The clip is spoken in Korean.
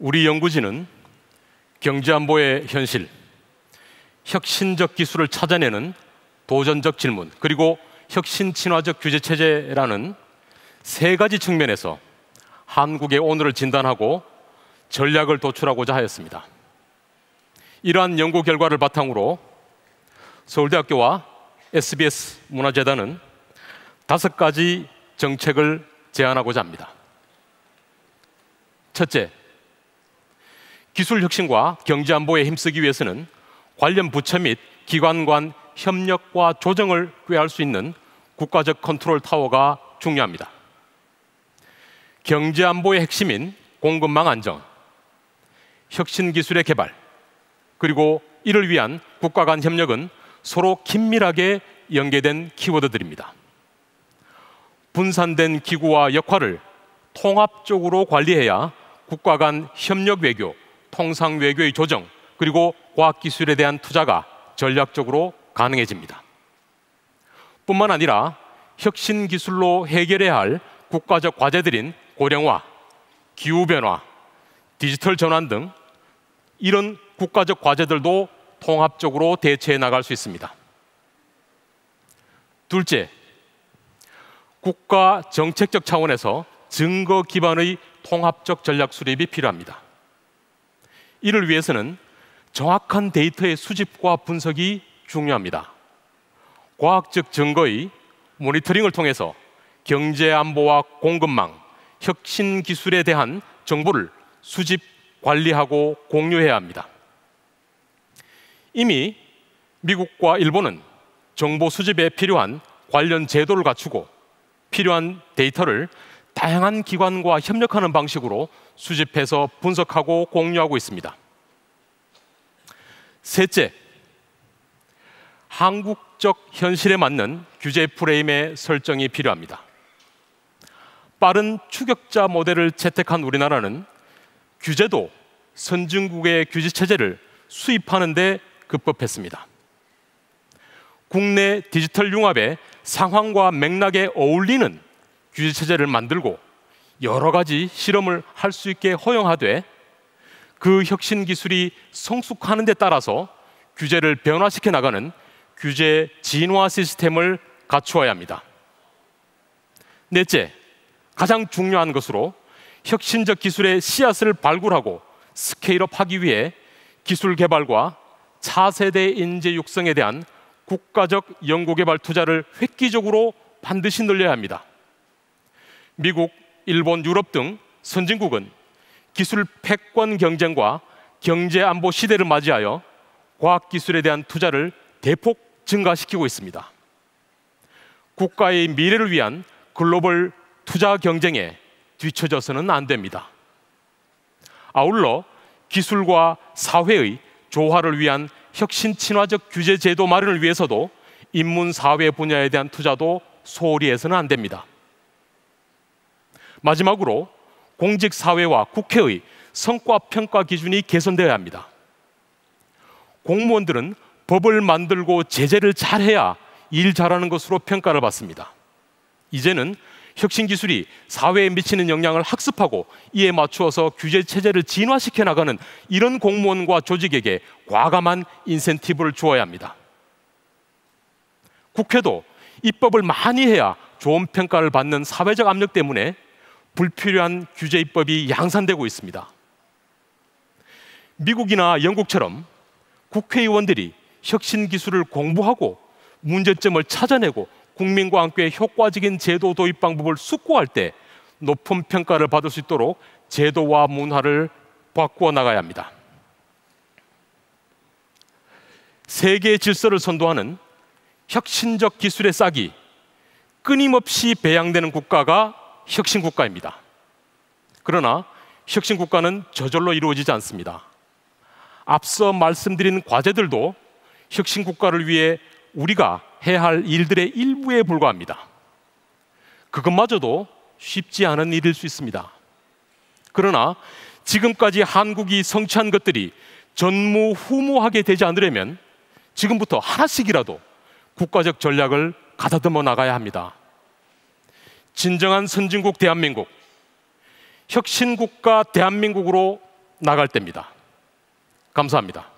우리 연구진은 경제안보의 현실, 혁신적 기술을 찾아내는 도전적 질문, 그리고 혁신 친화적 규제 체제라는 세 가지 측면에서 한국의 오늘을 진단하고 전략을 도출하고자 하였습니다. 이러한 연구 결과를 바탕으로 서울대학교와 SBS 문화재단은 다섯 가지 정책을 제안하고자 합니다. 첫째, 기술 혁신과 경제 안보에 힘쓰기 위해서는 관련 부처 및 기관 간 협력과 조정을 꾀할 수 있는 국가적 컨트롤 타워가 중요합니다. 경제 안보의 핵심인 공급망 안정, 혁신 기술의 개발, 그리고 이를 위한 국가 간 협력은 서로 긴밀하게 연계된 키워드들입니다. 분산된 기구와 역할을 통합적으로 관리해야 국가 간 협력 외교, 통상 외교의 조정 그리고 과학기술에 대한 투자가 전략적으로 가능해집니다. 뿐만 아니라 혁신 기술로 해결해야 할 국가적 과제들인 고령화, 기후변화, 디지털 전환 등 이런 국가적 과제들도 통합적으로 대체해 나갈 수 있습니다. 둘째, 국가 정책적 차원에서 증거 기반의 통합적 전략 수립이 필요합니다. 이를 위해서는 정확한 데이터의 수집과 분석이 중요합니다. 과학적 증거의 모니터링을 통해서 경제 안보와 공급망, 혁신 기술에 대한 정보를 수집, 관리하고 공유해야 합니다. 이미 미국과 일본은 정보 수집에 필요한 관련 제도를 갖추고 필요한 데이터를 다양한 기관과 협력하는 방식으로 수집해서 분석하고 공유하고 있습니다. 셋째, 한국적 현실에 맞는 규제 프레임의 설정이 필요합니다. 빠른 추격자 모델을 채택한 우리나라는 규제도 선진국의 규제 체제를 수입하는 데 급급했습니다. 국내 디지털 융합의 상황과 맥락에 어울리는 규제 체제를 만들고 여러 가지 실험을 할 수 있게 허용하되 그 혁신 기술이 성숙하는 데 따라서 규제를 변화시켜 나가는 규제 진화 시스템을 갖추어야 합니다. 넷째, 가장 중요한 것으로 혁신적 기술의 씨앗을 발굴하고 스케일업하기 위해 기술 개발과 차세대 인재 육성에 대한 국가적 연구개발 투자를 획기적으로 반드시 늘려야 합니다. 미국, 일본, 유럽 등 선진국은 기술 패권 경쟁과 경제 안보 시대를 맞이하여 과학 기술에 대한 투자를 대폭 증가시키고 있습니다. 국가의 미래를 위한 글로벌 투자 경쟁에 뒤처져서는 안 됩니다. 아울러 기술과 사회의 조화를 위한 혁신 친화적 규제 제도 마련을 위해서도 인문 사회 분야에 대한 투자도 소홀히 해서는 안 됩니다. 마지막으로 공직사회와 국회의 성과평가 기준이 개선되어야 합니다. 공무원들은 법을 만들고 제재를 잘해야 일 잘하는 것으로 평가를 받습니다. 이제는 혁신 기술이 사회에 미치는 영향을 학습하고 이에 맞추어서 규제 체제를 진화시켜 나가는 이런 공무원과 조직에게 과감한 인센티브를 주어야 합니다. 국회도 입법을 많이 해야 좋은 평가를 받는 사회적 압력 때문에 불필요한 규제 입법이 양산되고 있습니다. 미국이나 영국처럼 국회의원들이 혁신 기술을 공부하고 문제점을 찾아내고 국민과 함께 효과적인 제도 도입 방법을 숙고할 때 높은 평가를 받을 수 있도록 제도와 문화를 바꾸어 나가야 합니다. 세계 질서를 선도하는 혁신적 기술의 싹이 끊임없이 배양되는 국가가 혁신국가입니다. 그러나 혁신국가는 저절로 이루어지지 않습니다. 앞서 말씀드린 과제들도 혁신국가를 위해 우리가 해야 할 일들의 일부에 불과합니다. 그것마저도 쉽지 않은 일일 수 있습니다. 그러나 지금까지 한국이 성취한 것들이 전무후무하게 되지 않으려면 지금부터 하나씩이라도 국가적 전략을 가다듬어 나가야 합니다. 진정한 선진국 대한민국, 혁신국가 대한민국으로 나갈 때입니다. 감사합니다.